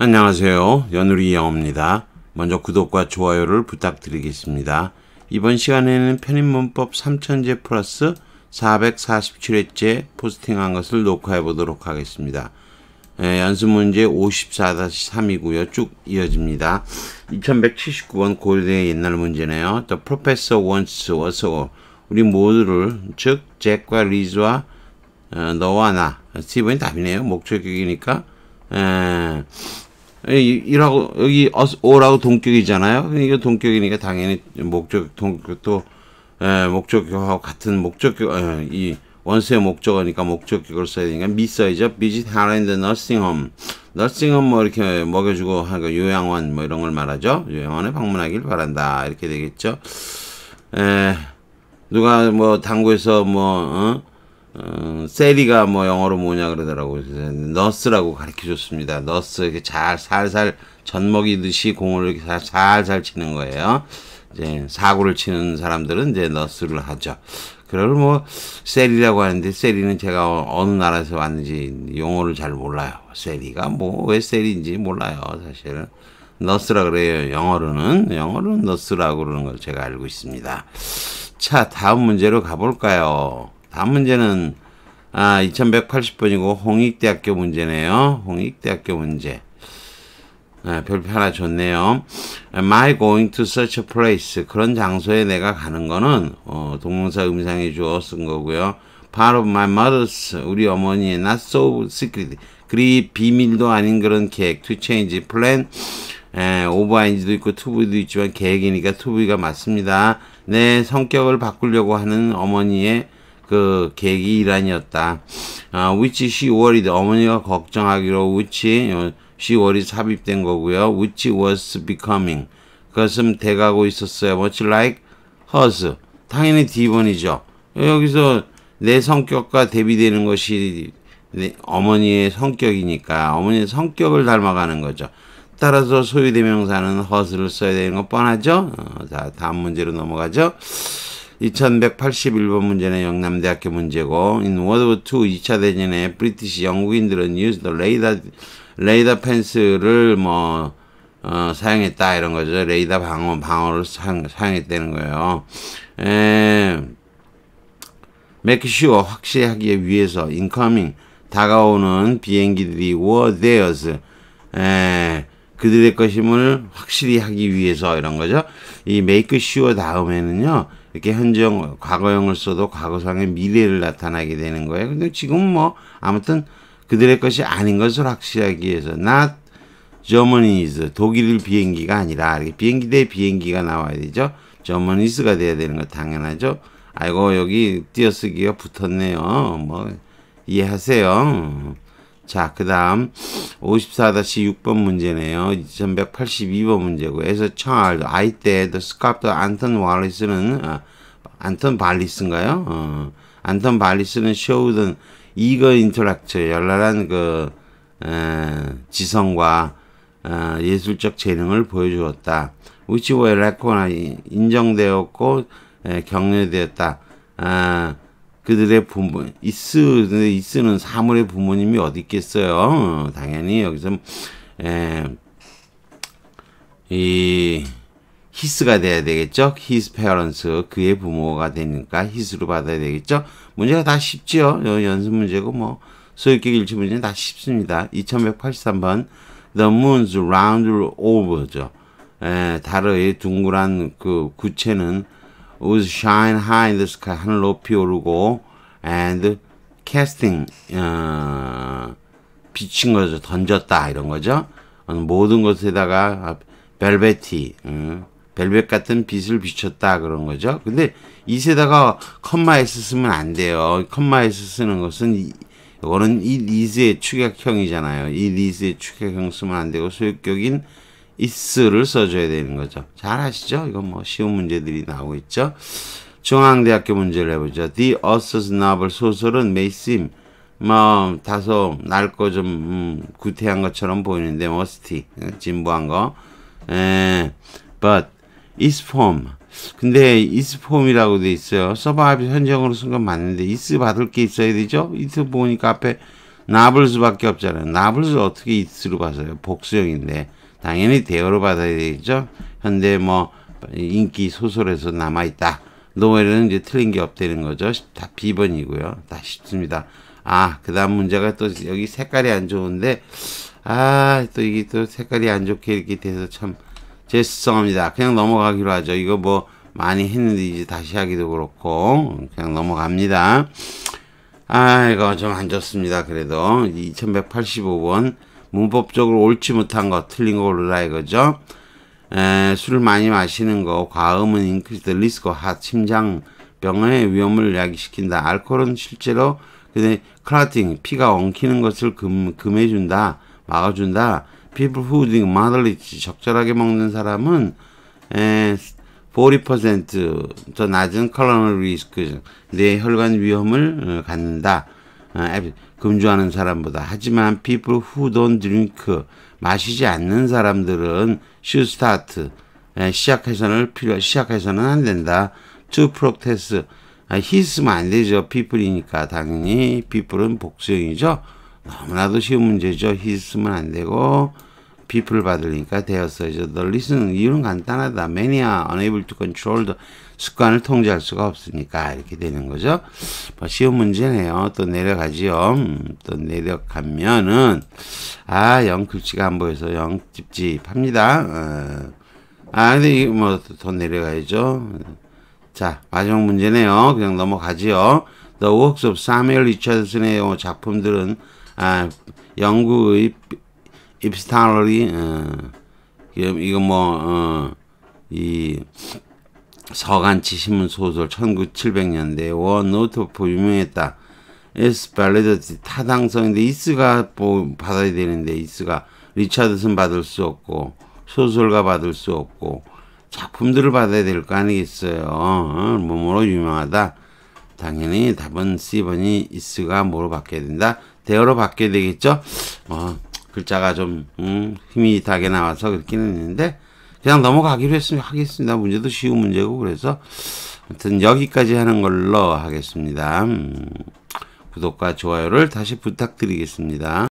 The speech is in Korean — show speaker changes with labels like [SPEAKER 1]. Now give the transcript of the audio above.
[SPEAKER 1] 안녕하세요. 연우리 영어입니다. 먼저 구독과 좋아요를 부탁드리겠습니다. 이번 시간에는 편입문법 3000제 플러스 447회째 포스팅한 것을 녹화해 보도록 하겠습니다. 예, 연습 문제 54-3이고요. 쭉 이어집니다. 2179번 고려의 옛날 문제네요. The professor wants us a 우리 모두를 즉 잭과 리즈와 어, 너와 나 스티븐이 답이네요. 목적격이니까 에, 예. 예, 이하고 여기 오라고 동격이잖아요. 그러니까 이게 동격이니까 당연히 목적 동격도 에, 예, 목적격하고 같은 목적격 에, 예, 이 원수의 목적어니까 목적격을 써야 되니까 미사이죠. 비짓 하라인데 너싱홈. 너싱홈 뭐 이렇게 먹여주고 하니까 요양원 뭐 이런 걸 말하죠. 요양원에 방문하길 바란다. 이렇게 되겠죠. 에, 누가 뭐 당구에서 뭐 어? 음, 세리가 뭐 영어로 뭐냐 그러더라고요. 너스라고 가르쳐 줬습니다. 너스 이렇게 잘 살살 젖먹이듯이 공을 이렇게 잘, 살살 치는 거예요. 이제 사고를 치는 사람들은 이제 너스를 하죠. 그걸 뭐 세리라고 하는데 세리는 제가 어, 어느 나라에서 왔는지 용어를 잘 몰라요. 세리가 뭐 왜 세리인지 몰라요, 사실은. 너스라 그래요. 영어로는 영어로는 너스라고 그러는 걸 제가 알고 있습니다. 자, 다음 문제로 가볼까요? 다음 문제는 아 2180번이고 홍익대학교 문제네요. 홍익대학교 문제. 아, 별표 하나 줬네요. My going to such a place. 그런 장소에 내가 가는 거는 어, 동사 음상이 주어 쓴 거고요. Part of my mother's 우리 어머니의 not so secret. 그리 비밀도 아닌 그런 계획. To change plan. 오버인지도 있고 투브이도 있지만 계획이니까 투브이가 맞습니다. 내 성격을 바꾸려고 하는 어머니의 그 계기 란이었다 아, which she worried 어머니가 걱정하기로 which she worried 삽입된 거고요. which was becoming 그것은 돼가고 있었어요. much like hers 당연히 D번이죠. 여기서 내 성격과 대비되는 것이 어머니의 성격이니까 어머니의 성격을 닮아가는 거죠. 따라서 소유대명사는 허스를 써야 되는 것 뻔하죠. 어, 자, 다음 문제로 넘어가죠. 2181번 문제는 영남대학교 문제고 in World War II 2차 대전에 브리티시 영국인들은 use the radar, 레이더 펜스를 뭐 어, 사용했다 이런 거죠. 레이더 방어 방어를 사용, 사용했다는 거예요. 에, make sure 확실하기 위해서 incoming 다가오는 비행기들이 were theirs. 에, 그들의 것임을 확실히 하기 위해서 이런 거죠. 이 make sure 다음에는요. 이렇게 현재형, 과거형을 써도 과거상의 미래를 나타나게 되는 거예요. 근데 지금 뭐 아무튼 그들의 것이 아닌 것을 확실하기 위해서 not Germany's 독일 비행기가 아니라 이렇게 비행기 대 비행기가 나와야 되죠. Germany's가 돼야 되는 거 당연하죠. 아이고 여기 띄어쓰기가 붙었네요. 뭐 이해하세요. 자, 그 다음 54-6번 문제네요. 2182번 문제고 에서 청 c h i l 때 the sculptor 안턴 발리스는 아, 안톤 발리스인가요? 어, 안톤 발리스는 쇼우든 이거 인터랙트 열랄한 그 에, 지성과 에, 어, 예술적 재능을 보여주었다. which were recognized 인정되었고 에, 격려되었다. 에, 아, 그들의 부모 이스 이스는 사물의 부모님이 어디 있겠어요? 어, 당연히 여기서 에, 예, 이 히스가 돼야 되겠죠? 히스 페어런스 그의 부모가 되니까 히스로 받아야 되겠죠? 문제가 다 쉽지요. 연습 문제고 뭐 소유격 일치 문제는 다 쉽습니다. 2183번 The moon's round ove죠. 에, 달의 둥그란 그 구체는 would shine high in the sky. 하늘 높이 오르고 and casting 어, 비친 거죠. 던졌다 이런 거죠. 모든 것에다가 벨벳이 음, 벨벳 같은 빛을 비쳤다 그런 거죠. 근데 이세다가 컴마에서 쓰면 안 돼요. 컴마에서 쓰는 것은 이, 거는이 리즈의 축약형이잖아요. 이 리즈의 축약형 쓰면 안 되고 소유격인 is를 써줘야 되는 거죠. 잘 아시죠? 이건 뭐 쉬운 문제들이 나오고 있죠. 중앙대학교 문제를 해보죠. The Author's Novel 소설은 메이심 뭐 다소 낡고 좀 음, 구태한 것처럼 보이는데 머스티 어, 진부한 거. 에, but is form 근데 is form이라고 돼 있어요. 서바이브 현장으로 쓴 건 맞는데 is 받을 게 있어야 되죠. is 보니까 앞에 나블스밖에 없잖아요. 나블스 어떻게 is로 봐서요? 복수형인데 당연히 대우를 받아야 되겠죠. 현대 뭐 인기 소설에서 남아있다. 노엘은 이제 틀린 게 없다는 거죠. 다 B번이고요. 다 쉽습니다. 아, 그 다음 문제가 또 여기 색깔이 안 좋은데, 아, 또 이게 또 색깔이 안 좋게 이렇게 돼서 참 죄송합니다. 그냥 넘어가기로 하죠. 이거 뭐 많이 했는데 이제 다시 하기도 그렇고, 그냥 넘어갑니다. 아, 이거 좀안 좋습니다. 그래도 2185번. 문법적으로 옳지 못한 것, 틀린 거로르라 이거죠. 에, 술을 많이 마시는 거, 과음은 i 크리 r e a s e t 심장병의 위험을 야기시킨다. 알코올은 실제로 근데 클라 o t 피가 엉키는 것을 금, 금해준다, 막아준다. People who drink moderately, 적절하게 먹는 사람은 에, 40%더 낮은 칼로리 리스크, 뇌 혈관 위험을 어, 갖는다. 아, 금주하는 사람보다 하지만 people who don't drink 마시지 않는 사람들은 should start 예, 시작해서는 필요 시작해서는 안 된다 to protest 히있면안 아, 되죠 people이니까 당연히 people은 복수형이죠 너무나도 쉬운 문제죠 히있면안 되고 비플 받으니까 되었어요. The reason 이유는 간단하다. Many a unable to control the 습관을 통제할 수가 없으니까 이렇게 되는 거죠. 뭐 쉬운 문제네요. 또 내려가지요. 음, 또 내려가면은 아 영클치가 안 보여서 영찝찝합니다. 어. 아 근데 뭐더 내려가야죠. 자 마지막 문제네요. 그냥 넘어가지요. The works of Samuel Richardson의 작품들은 아, 영국의 입스타널 어, 이거 뭐이 어, 서간치 신문 소설 1900년대 원노트포 유명했다. 에스 발레더티 타당성인데 이스가 받아야 되는데 이스가 리차드슨 받을 수 없고 소설가 받을 수 없고 작품들을 받아야 될 거 아니겠어요. 뭐뭐로 어, 유명하다. 당연히 답은 C번이 이스가 뭐로 받게 된다. 대어로 받게 되겠죠. 어, 글자가 좀 음, 흐밋하게 나와서 그렇긴 했는데 그냥 넘어가기로 했으면 하겠습니다. 문제도 쉬운 문제고 그래서 아무튼 여기까지 하는 걸로 하겠습니다. 음, 구독과 좋아요를 다시 부탁드리겠습니다.